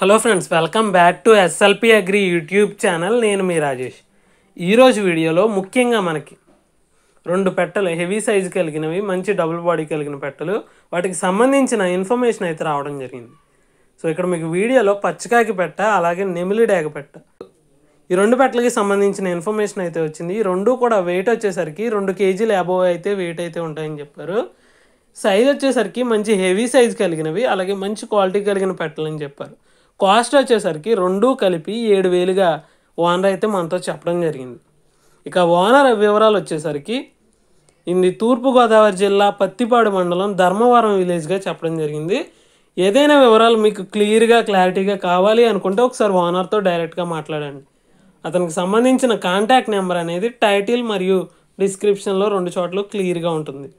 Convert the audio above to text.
hello friends welcome back to SLP agri YouTube channel నేను మీ రాజేష్ ఈరోజు వీడియోలో ముఖ్యంగా మనకి రెండు పెట్టలు హెవీ సైజు కలిగినవి మంచి డబుల్ బాడీ కలిగిన పెట్టలు వాటికి సంబంధించిన ఇన్ఫర్మేషన్ అయితే రావడం జరిగింది సో ఇక్కడ మీకు వీడియోలో పచ్చకాకి పెట్ట అలాగే నెమిలి డాగ పెట్ట ఈ రెండు పెట్టలకి సంబంధించిన ఇన్ఫర్మేషన్ అయితే వచ్చింది ఈ రెండు కూడా వెయిట్ వచ్చేసరికి రెండు కేజీలు అబోవ్ అయితే వెయిట్ అయితే ఉంటాయని చెప్పారు సైజ్ వచ్చేసరికి మంచి హెవీ సైజు కలిగినవి అలాగే మంచి క్వాలిటీ కలిగిన పెట్టలు అని చెప్పారు కాస్ట్ వచ్చేసరికి రెండూ కలిపి ఏడు వేలుగా ఓనర్ అయితే మనతో చెప్పడం జరిగింది ఇక ఓనర్ వివరాలు వచ్చేసరికి ఇది తూర్పుగోదావరి జిల్లా పత్తిపాడు మండలం ధర్మవరం విలేజ్గా చెప్పడం జరిగింది ఏదైనా వివరాలు మీకు క్లియర్గా క్లారిటీగా కావాలి అనుకుంటే ఒకసారి ఓనర్తో డైరెక్ట్గా మాట్లాడండి అతనికి సంబంధించిన కాంటాక్ట్ నెంబర్ అనేది టైటిల్ మరియు డిస్క్రిప్షన్లో రెండు చోట్ల క్లియర్గా ఉంటుంది